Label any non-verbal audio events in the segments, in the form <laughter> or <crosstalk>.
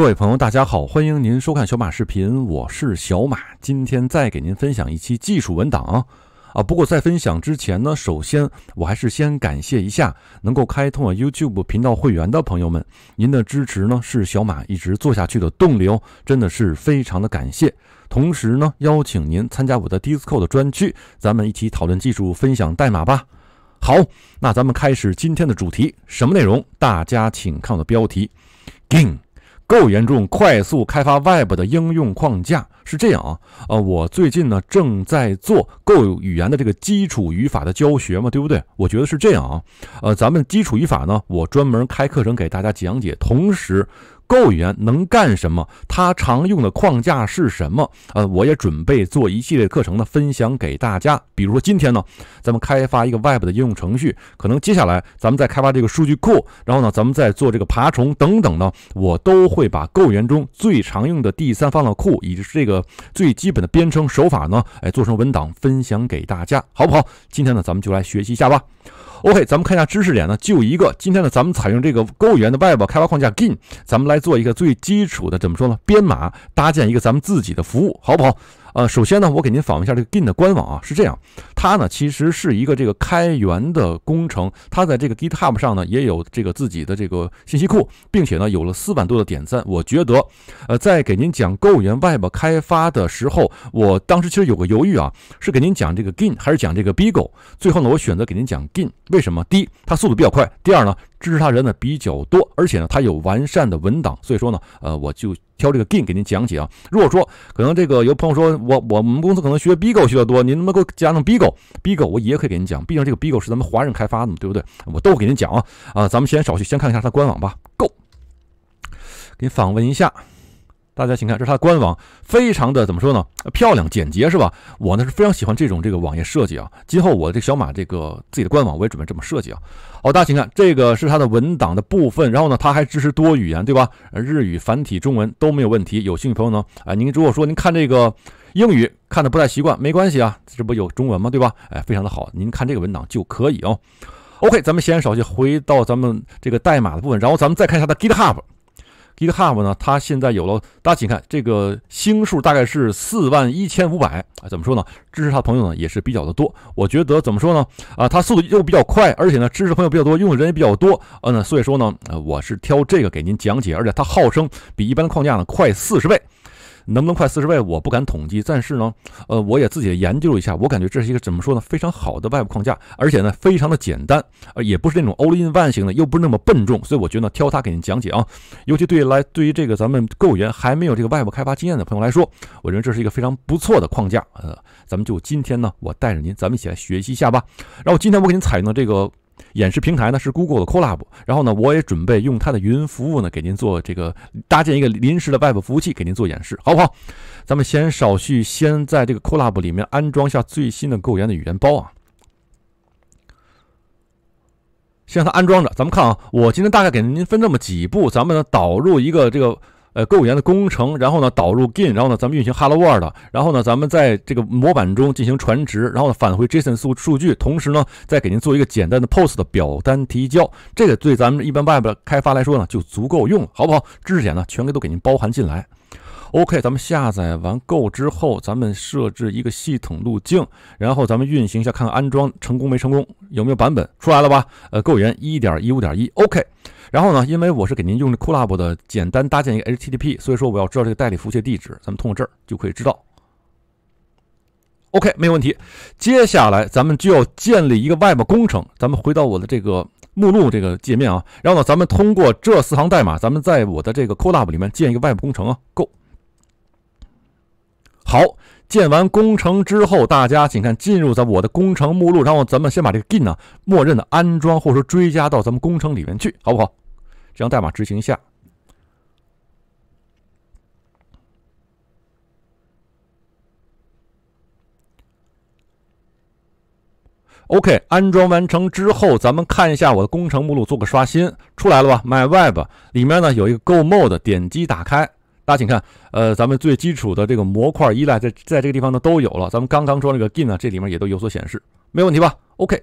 各位朋友，大家好，欢迎您收看小马视频，我是小马，今天再给您分享一期技术文档啊。不过在分享之前呢，首先我还是先感谢一下能够开通我 YouTube 频道会员的朋友们，您的支持呢是小马一直做下去的动力哦，真的是非常的感谢。同时呢，邀请您参加我的 Discord 的专区，咱们一起讨论技术，分享代码吧。好，那咱们开始今天的主题，什么内容？大家请看我的标题，Game。够严重，快速开发 Web 的应用框架是这样啊？呃，我最近呢正在做 Go 语言的这个基础语法的教学嘛，对不对？我觉得是这样啊。呃，咱们基础语法呢，我专门开课程给大家讲解，同时。Go 语言能干什么？它常用的框架是什么？呃，我也准备做一系列课程呢，分享给大家。比如说今天呢，咱们开发一个 Web 的应用程序，可能接下来咱们再开发这个数据库，然后呢，咱们再做这个爬虫等等呢，我都会把 Go 语言中最常用的第三方的库，以及这个最基本的编程手法呢，哎，做成文档分享给大家，好不好？今天呢，咱们就来学习一下吧。OK，咱们看一下知识点呢，就一个。今天呢，咱们采用这个 Go 语言的 Web 开发框架 Gin，咱们来做一个最基础的，怎么说呢？编码搭建一个咱们自己的服务，好不好？呃，首先呢，我给您访问一下这个 Git 的官网啊，是这样，它呢其实是一个这个开源的工程，它在这个 GitHub 上呢也有这个自己的这个信息库，并且呢有了四万多的点赞。我觉得，呃，在给您讲 Go 语言 Web 开发的时候，我当时其实有个犹豫啊，是给您讲这个 Git 还是讲这个 B Go？最后呢，我选择给您讲 Git，为什么？第一，它速度比较快；第二呢，支持它人呢比较多，而且呢它有完善的文档，所以说呢，呃，我就。挑这个 game 给您讲解啊。如果说可能这个有朋友说我我们公司可能学 bingo 学的多，您能妈给我加上 bingo bingo，我也可以给您讲。毕竟这个 bingo 是咱们华人开发的，嘛，对不对？我都给您讲啊啊！咱们先少去，先看一下它官网吧。Go，给您访问一下。大家请看，这是它的官网，非常的怎么说呢？漂亮简洁是吧？我呢是非常喜欢这种这个网页设计啊。今后我这小马这个自己的官网我也准备这么设计啊。好，大家请看，这个是它的文档的部分，然后呢，它还支持多语言，对吧？日语、繁体中文都没有问题。有兴趣朋友呢，哎，您如果说您看这个英语看的不太习惯，没关系啊，这不有中文吗？对吧？哎，非常的好，您看这个文档就可以哦。OK，咱们先首先回到咱们这个代码的部分，然后咱们再看一下它的 GitHub。一个 b 呢，它现在有了，大家请看这个星数大概是四万一千五百啊，怎么说呢？支持他的朋友呢也是比较的多。我觉得怎么说呢？啊，它速度又比较快，而且呢，支持朋友比较多，用的人也比较多。嗯呢，所以说呢，呃，我是挑这个给您讲解，而且它号称比一般的框架呢快四十倍。能不能快四十倍？我不敢统计，但是呢，呃，我也自己研究一下，我感觉这是一个怎么说呢？非常好的外部框架，而且呢，非常的简单，呃，也不是那种 all in one 型的，又不是那么笨重，所以我觉得挑它给您讲解啊，尤其对来对于这个咱们购员还没有这个外部开发经验的朋友来说，我认为这是一个非常不错的框架，呃，咱们就今天呢，我带着您，咱们一起来学习一下吧。然后今天我给您采用的这个。演示平台呢是 Google 的 Collab，然后呢，我也准备用它的云服务呢，给您做这个搭建一个临时的 Web 服务器，给您做演示，好不好？咱们先稍去，先在这个 Collab 里面安装下最新的 Go 言的语言包啊，先让它安装着。咱们看啊，我今天大概给您分这么几步，咱们呢导入一个这个。呃，购言的工程，然后呢导入 gin，然后呢咱们运行 hello world，然后呢咱们在这个模板中进行传值，然后呢返回 json 数数据，同时呢再给您做一个简单的 post 的表单提交，这个对咱们一般 Web 开发来说呢就足够用，好不好？知识点呢全给都给您包含进来。OK，咱们下载完 Go 之后，咱们设置一个系统路径，然后咱们运行一下，看看安装成功没成功，有没有版本出来了吧？呃，购源一点一五点一，OK。然后呢，因为我是给您用的 c o l a b 的简单搭建一个 HTTP，所以说我要知道这个代理服务器地址，咱们通过这儿就可以知道。OK，没有问题。接下来咱们就要建立一个 Web 工程，咱们回到我的这个目录这个界面啊，然后呢，咱们通过这四行代码，咱们在我的这个 c o l a b 里面建一个 Web 工程啊。Go，好，建完工程之后，大家请看进入在我的工程目录，然后咱们先把这个 Git 呢，默认的安装或者说追加到咱们工程里面去，好不好？将代码执行一下。OK，安装完成之后，咱们看一下我的工程目录，做个刷新，出来了吧？My Web 里面呢有一个 Go Mode，点击打开。大家请看，呃，咱们最基础的这个模块依赖在在这个地方呢都有了。咱们刚刚装这个 Gin 呢，这里面也都有所显示，没问题吧？OK。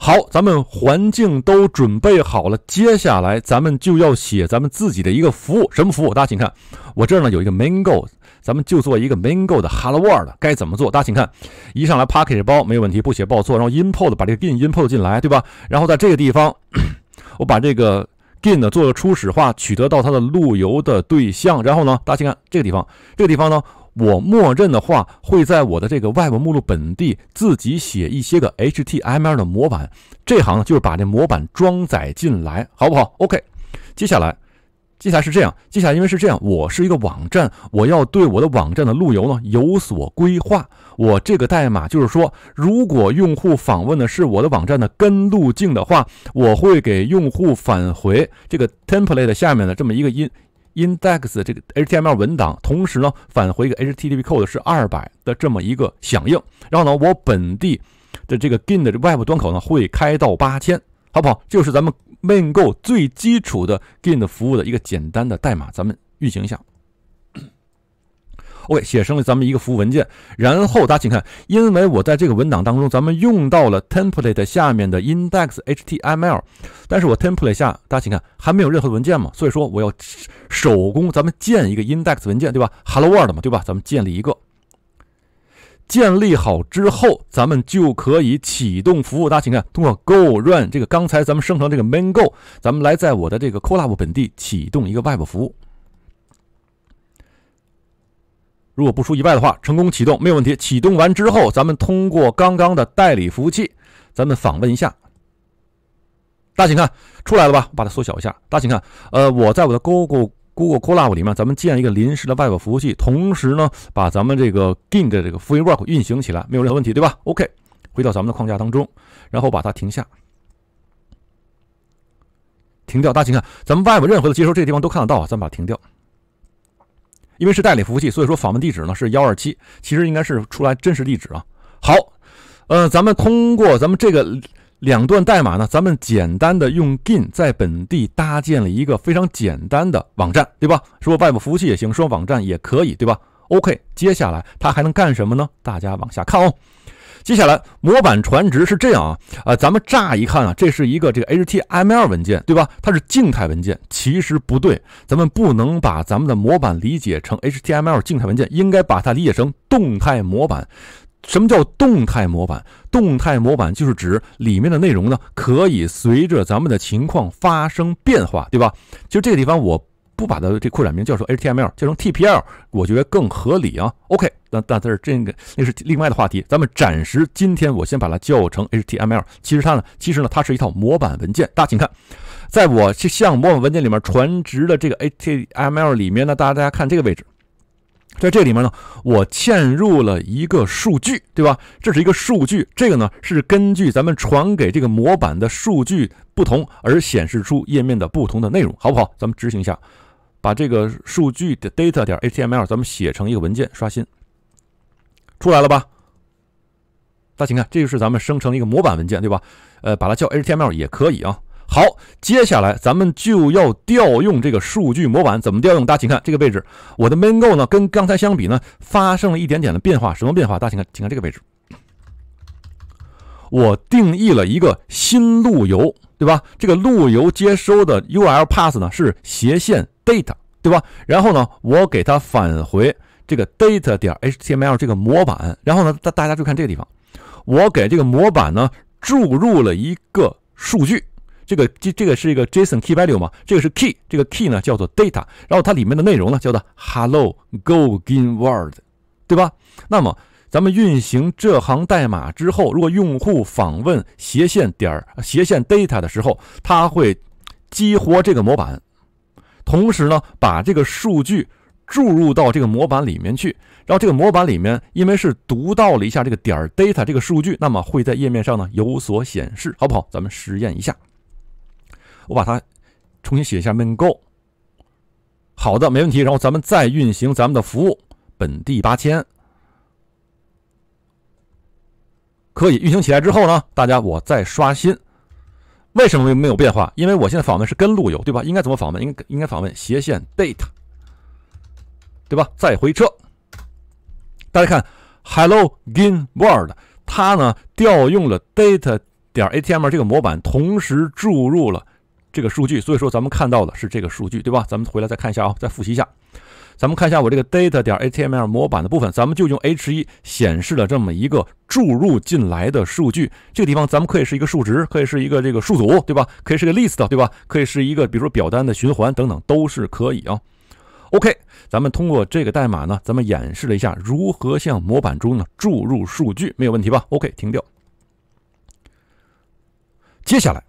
好，咱们环境都准备好了，接下来咱们就要写咱们自己的一个服务，什么服务？大家请看，我这儿呢有一个 Mango，咱们就做一个 Mango 的 Hello World，该怎么做？大家请看，一上来 Package 包没有问题，不写报错，然后 Import 把这个 Gin Import 进来，对吧？然后在这个地方，我把这个 Gin 呢做了初始化，取得到它的路由的对象，然后呢，大家请看这个地方，这个地方呢。我默认的话会在我的这个外部目录本地自己写一些个 HTML 的模板，这行呢就是把这模板装载进来，好不好？OK，接下来，接下来是这样，接下来因为是这样，我是一个网站，我要对我的网站的路由呢有所规划，我这个代码就是说，如果用户访问的是我的网站的根路径的话，我会给用户返回这个 template 下面的这么一个音。index 这个 HTML 文档，同时呢返回一个 HTTP code 是二百的这么一个响应，然后呢我本地的这个 gin 的 Web 端口呢会开到八千，好不好？就是咱们 Go 最基础的 gin 的服务的一个简单的代码，咱们运行一下。OK，写成了咱们一个服务文件，然后大家请看，因为我在这个文档当中，咱们用到了 template 下面的 index.html，但是我 template 下大家请看还没有任何文件嘛，所以说我要手工咱们建一个 index 文件，对吧？Hello World 嘛，对吧？咱们建立一个，建立好之后，咱们就可以启动服务。大家请看，通过 go run 这个刚才咱们生成这个 main.go，咱们来在我的这个 Colab 本地启动一个 web 服务。如果不出意外的话，成功启动没有问题。启动完之后，咱们通过刚刚的代理服务器，咱们访问一下。大家请看，出来了吧？我把它缩小一下。大家请看，呃，我在我的 Google Google c o l o a b 里面，咱们建一个临时的外部服务器，同时呢，把咱们这个 g i m 的这个 Free Work 运行起来，没有任何问题，对吧？OK，回到咱们的框架当中，然后把它停下，停掉。大家请看，咱们外部任何的接收这个地方都看得到，咱把它停掉。因为是代理服务器，所以说访问地址呢是幺二七，其实应该是出来真实地址啊。好，呃，咱们通过咱们这个两段代码呢，咱们简单的用 Gin 在本地搭建了一个非常简单的网站，对吧？说外部服务器也行，说网站也可以，对吧？OK，接下来它还能干什么呢？大家往下看哦。接下来模板传值是这样啊啊，咱们乍一看啊，这是一个这个 HTML 文件对吧？它是静态文件，其实不对，咱们不能把咱们的模板理解成 HTML 静态文件，应该把它理解成动态模板。什么叫动态模板？动态模板就是指里面的内容呢，可以随着咱们的情况发生变化，对吧？就这个地方我。不把它这扩展名叫成 HTML，叫成 TPL，我觉得更合理啊。OK，那但是这个那是另外的话题，咱们暂时今天我先把它叫成 HTML。其实它呢，其实呢，它是一套模板文件。大家请看，在我项模板文件里面传值的这个 HTML 里面呢，大家大家看这个位置，在这里面呢，我嵌入了一个数据，对吧？这是一个数据，这个呢是根据咱们传给这个模板的数据不同而显示出页面的不同的内容，好不好？咱们执行一下。把这个数据的 data 点 html 咱们写成一个文件，刷新出来了吧？大家请看，这就是咱们生成一个模板文件，对吧？呃，把它叫 html 也可以啊。好，接下来咱们就要调用这个数据模板，怎么调用？大家请看这个位置，我的 main go 呢跟刚才相比呢发生了一点点的变化，什么变化？大家请看，请看这个位置，我定义了一个新路由，对吧？这个路由接收的 url path 呢是斜线。data 对吧？然后呢，我给它返回这个 data 点 html 这个模板。然后呢，大大家注意看这个地方，我给这个模板呢注入了一个数据。这个这这个是一个 JSON key value 嘛？这个是 key，这个 key 呢叫做 data。然后它里面的内容呢叫做 Hello Go Green World，对吧？那么咱们运行这行代码之后，如果用户访问斜线点斜线 data 的时候，它会激活这个模板。同时呢，把这个数据注入到这个模板里面去，然后这个模板里面，因为是读到了一下这个点儿 data 这个数据，那么会在页面上呢有所显示，好不好？咱们实验一下，我把它重新写一下，main.go，好的，没问题。然后咱们再运行咱们的服务，本地八千，可以运行起来之后呢，大家我再刷新。为什么没没有变化？因为我现在访问是跟路由，对吧？应该怎么访问？应该应该访问斜线 data，对吧？再回车。大家看，hello gin word，它呢调用了 data 点 atm 这个模板，同时注入了这个数据，所以说咱们看到的是这个数据，对吧？咱们回来再看一下啊，再复习一下。咱们看一下我这个 data 点 html 模板的部分，咱们就用 h1 显示了这么一个注入进来的数据。这个地方咱们可以是一个数值，可以是一个这个数组，对吧？可以是个 list，对吧？可以是一个比如说表单的循环等等，都是可以啊。OK，咱们通过这个代码呢，咱们演示了一下如何向模板中呢注入数据，没有问题吧？OK，停掉。接下来。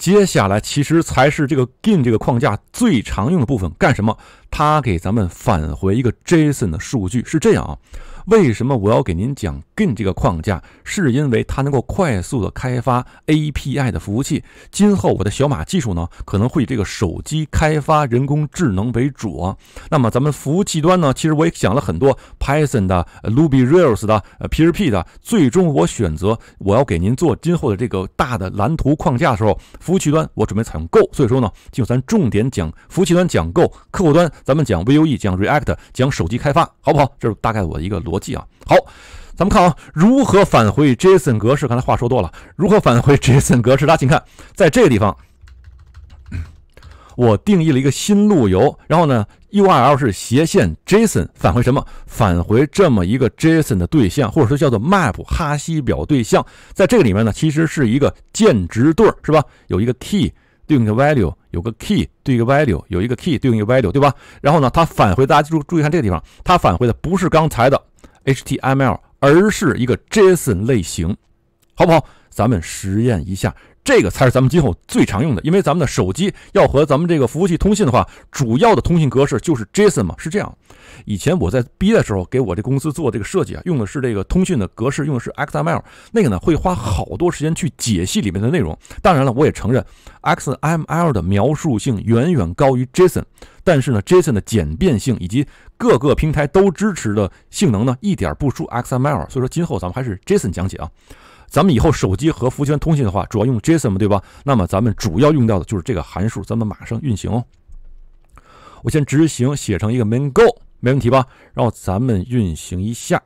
接下来，其实才是这个 Gin 这个框架最常用的部分。干什么？它给咱们返回一个 JSON 的数据，是这样啊。为什么我要给您讲 Gin 这个框架？是因为它能够快速的开发 API 的服务器。今后我的小马技术呢，可能会以这个手机开发人工智能为主啊。那么咱们服务器端呢，其实我也讲了很多 Python 的、Ruby Rails 的、呃 PHP 的。最终我选择我要给您做今后的这个大的蓝图框架的时候，服务器端我准备采用 Go。所以说呢，就咱重点讲服务器端讲 Go，客户端咱们讲 Vue、讲 React、讲手机开发，好不好？这是大概我的一个逻。记啊，好，咱们看啊，如何返回 JSON 格式？刚才话说多了，如何返回 <laughs> JSON 格式？大家请看，在这个地方，我定义了一个新路由，然后呢，URL 是斜线 JSON 返回什么？返回这么一个 JSON 的对象，或者说叫做 map 哈希表对象。在这个里面呢，其实是一个键值对，是吧？有一个 key 对应的 value，有个 key 对应 value，有一个 key 对应 value，对吧？然后呢，它返回大家注注意看这个地方，它返回的不是刚才的。HTML，而是一个 JSON 类型，好不好？咱们实验一下，这个才是咱们今后最常用的，因为咱们的手机要和咱们这个服务器通信的话，主要的通信格式就是 JSON 嘛，是这样。以前我在毕业的时候给我这公司做这个设计啊，用的是这个通讯的格式，用的是 XML。那个呢，会花好多时间去解析里面的内容。当然了，我也承认 XML 的描述性远远高于 JSON，但是呢，JSON 的简便性以及各个平台都支持的性能呢，一点不输 XML。所以说，今后咱们还是 JSON 讲解啊。咱们以后手机和服务器通信的话，主要用 JSON，对吧？那么咱们主要用到的就是这个函数。咱们马上运行，哦。我先执行，写成一个 main go。没问题吧？然后咱们运行一下，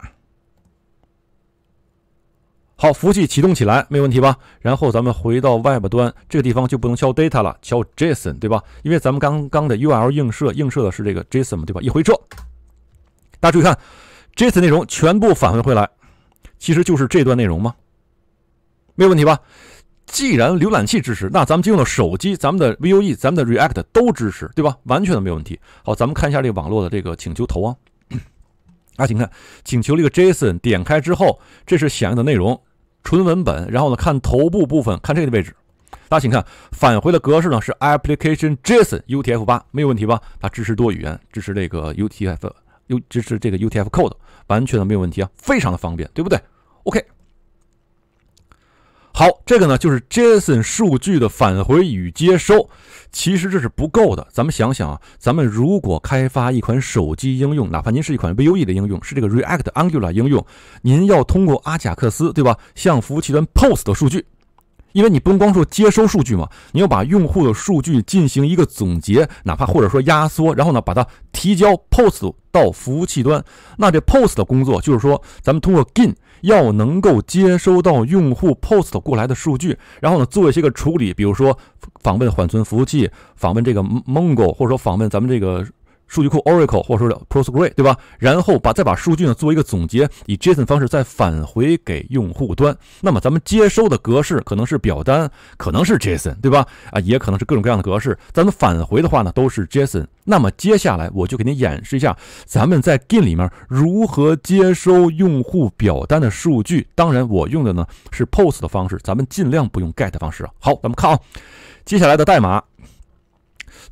好，服务器启动起来，没问题吧？然后咱们回到 Web 端这个地方就不能敲 data 了，敲 JSON 对吧？因为咱们刚刚的 URL 映射映射的是这个 JSON 对吧？一回撤，大家注意看，JSON 内容全部返回回来，其实就是这段内容吗？没有问题吧？既然浏览器支持，那咱们就用的手机、咱们的 Vue、咱们的 React 都支持，对吧？完全的没有问题。好，咱们看一下这个网络的这个请求头啊。<clears throat> 啊，请看，请求这个 JSON，点开之后，这是响应的内容，纯文本。然后呢，看头部部分，看这个位置。大家请看，返回的格式呢是 application JSON UTF8，没有问题吧？它支持多语言，支持这个 UTF，u 支持这个 u t f code，完全的没有问题啊，非常的方便，对不对？OK。好，这个呢就是 JSON 数据的返回与接收。其实这是不够的，咱们想想啊，咱们如果开发一款手机应用，哪怕您是一款 Vue 的应用，是这个 React、Angular 应用，您要通过阿贾克斯，对吧，向服务器端 Post 数据。因为你不光说接收数据嘛，你要把用户的数据进行一个总结，哪怕或者说压缩，然后呢把它提交 Post 到服务器端。那这 Post 的工作就是说，咱们通过 Gin。要能够接收到用户 post 过来的数据，然后呢做一些个处理，比如说访问缓存服务器，访问这个 Mongo，或者说访问咱们这个。数据库 Oracle 或者说 p o s t g r e 对吧？然后把再把数据呢做一个总结，以 JSON 方式再返回给用户端。那么咱们接收的格式可能是表单，可能是 JSON，对吧？啊，也可能是各种各样的格式。咱们返回的话呢，都是 JSON。那么接下来我就给您演示一下，咱们在 Gin 里面如何接收用户表单的数据。当然，我用的呢是 POST 的方式，咱们尽量不用 GET 方式啊。好，咱们看啊，接下来的代码。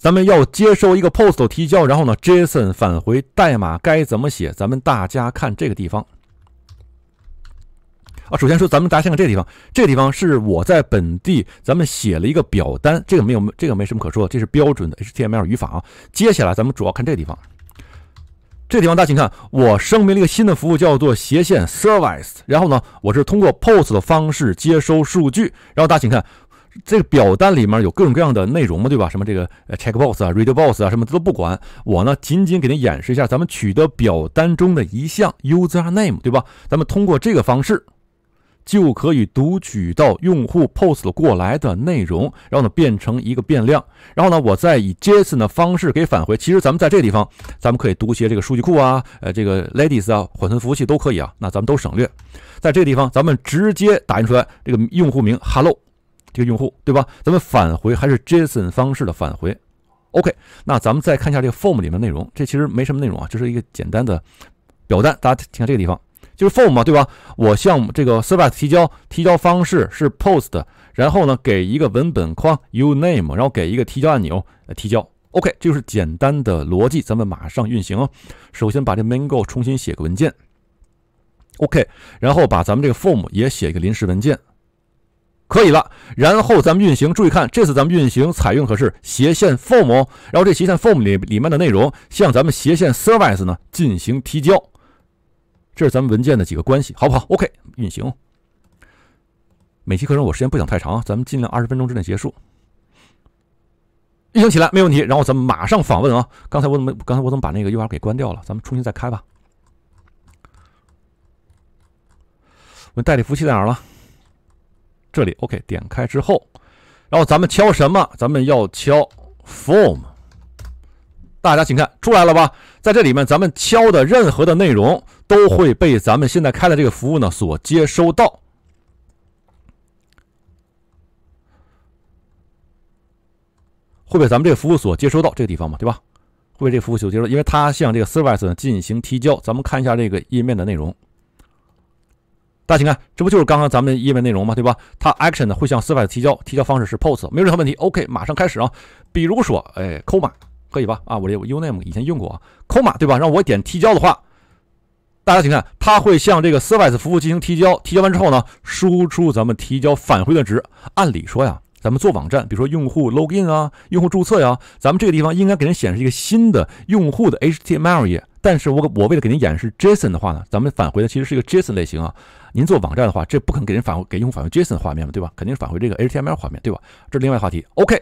咱们要接收一个 POST 提交，然后呢，JSON 返回代码该怎么写？咱们大家看这个地方啊。首先说，咱们大家先看这个地方，这个地方是我在本地咱们写了一个表单，这个没有，这个没什么可说，的，这是标准的 HTML 语法啊。接下来，咱们主要看这个地方，这地方大家请看，我声明了一个新的服务叫做斜线 Service，然后呢，我是通过 POST 的方式接收数据，然后大家请看。这个表单里面有各种各样的内容嘛，对吧？什么这个 check box 啊，r e a d box 啊，什么都不管。我呢，仅仅给您演示一下，咱们取得表单中的一项 user name，对吧？咱们通过这个方式就可以读取到用户 post 过来的内容，然后呢变成一个变量，然后呢，我再以 JSON 的方式给返回。其实咱们在这个地方，咱们可以读一些这个数据库啊，呃，这个 l a d i e s 啊，缓存服务器都可以啊。那咱们都省略，在这个地方，咱们直接打印出来这个用户名 Hello。这个用户对吧？咱们返回还是 JSON 方式的返回？OK，那咱们再看一下这个 form 里面内容，这其实没什么内容啊，就是一个简单的表单。大家听下这个地方，就是 form 嘛，对吧？我向这个 service 提交，提交方式是 post，然后呢给一个文本框 u o u r name，然后给一个提交按钮来提交。OK，这就是简单的逻辑。咱们马上运行哦。首先把这 mango 重新写个文件，OK，然后把咱们这个 form 也写一个临时文件。可以了，然后咱们运行，注意看，这次咱们运行采用可是斜线 form，然后这斜线 form 里里面的内容向咱们斜线 service 呢进行提交，这是咱们文件的几个关系，好不好？OK，运行。每期课程我时间不想太长，咱们尽量二十分钟之内结束。运行起来没问题，然后咱们马上访问啊！刚才我怎么刚才我怎么把那个 URL 给关掉了？咱们重新再开吧。我代理服务器在哪了？这里 OK，点开之后，然后咱们敲什么？咱们要敲 form。大家请看出来了吧？在这里面，咱们敲的任何的内容都会被咱们现在开的这个服务呢所接收到，会被咱们这个服务所接收到这个地方嘛，对吧？会被这个服务所接收，因为它向这个 service 呢进行提交。咱们看一下这个页面的内容。大家请看，这不就是刚刚咱们页面内容吗？对吧？它 action 呢会向 service 提交，提交方式是 post，没有任何问题。OK，马上开始啊。比如说，哎，扣码可以吧？啊，我这 U name 以前用过，啊，扣码对吧？让我点提交的话，大家请看，它会向这个 service 服务进行提交。提交完之后呢，输出咱们提交返回的值。按理说呀，咱们做网站，比如说用户 login 啊，用户注册呀，咱们这个地方应该给人显示一个新的用户的 HTML 页。但是我我为了给您演示 JSON 的话呢，咱们返回的其实是一个 JSON 类型啊。您做网站的话，这不可能给人返回给用户返回 JSON 画面嘛，对吧？肯定是返回这个 HTML 画面，对吧？这是另外话题。OK，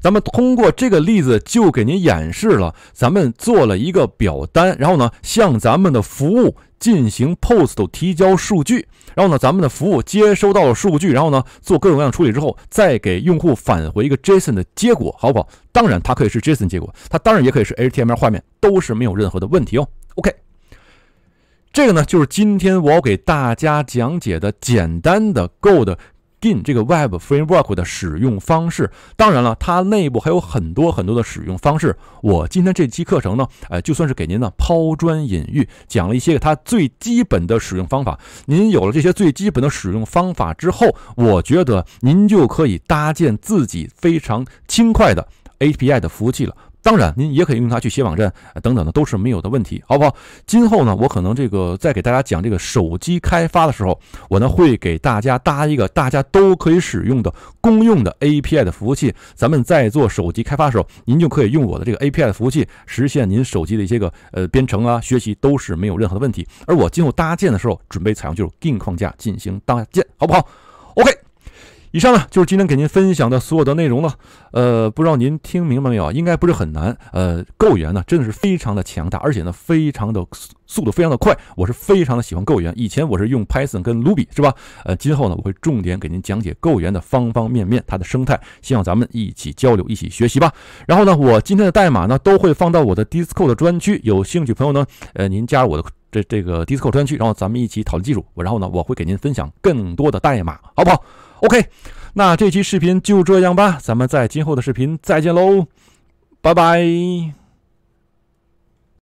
咱们通过这个例子就给您演示了，咱们做了一个表单，然后呢向咱们的服务进行 POST 提交数据，然后呢咱们的服务接收到了数据，然后呢做各种各样的处理之后，再给用户返回一个 JSON 的结果，好不好？当然，它可以是 JSON 结果，它当然也可以是 HTML 画面，都是没有任何的问题哦。OK。这个呢，就是今天我给大家讲解的简单的 Go 的 gin 这个 web framework 的使用方式。当然了，它内部还有很多很多的使用方式。我今天这期课程呢，呃，就算是给您呢抛砖引玉，讲了一些它最基本的使用方法。您有了这些最基本的使用方法之后，我觉得您就可以搭建自己非常轻快的 API 的服务器了。当然，您也可以用它去写网站等等的，都是没有的问题，好不好？今后呢，我可能这个在给大家讲这个手机开发的时候，我呢会给大家搭一个大家都可以使用的公用的 API 的服务器。咱们在做手机开发的时候，您就可以用我的这个 API 的服务器实现您手机的一些个呃编程啊学习，都是没有任何的问题。而我今后搭建的时候，准备采用就是 Gin 框架进行搭建，好不好？OK。以上呢就是今天给您分享的所有的内容了。呃，不知道您听明白没有？应该不是很难。呃购源呢真的是非常的强大，而且呢非常的速速度非常的快。我是非常的喜欢购源。以前我是用 Python 跟 Ruby 是吧？呃，今后呢我会重点给您讲解购源的方方面面，它的生态。希望咱们一起交流，一起学习吧。然后呢，我今天的代码呢都会放到我的 Discord 专区，有兴趣朋友呢，呃，您加入我的这这个 Discord 专区，然后咱们一起讨论技术。然后呢，我会给您分享更多的代码，好不好？OK，那这期视频就这样吧，咱们在今后的视频再见喽，拜拜。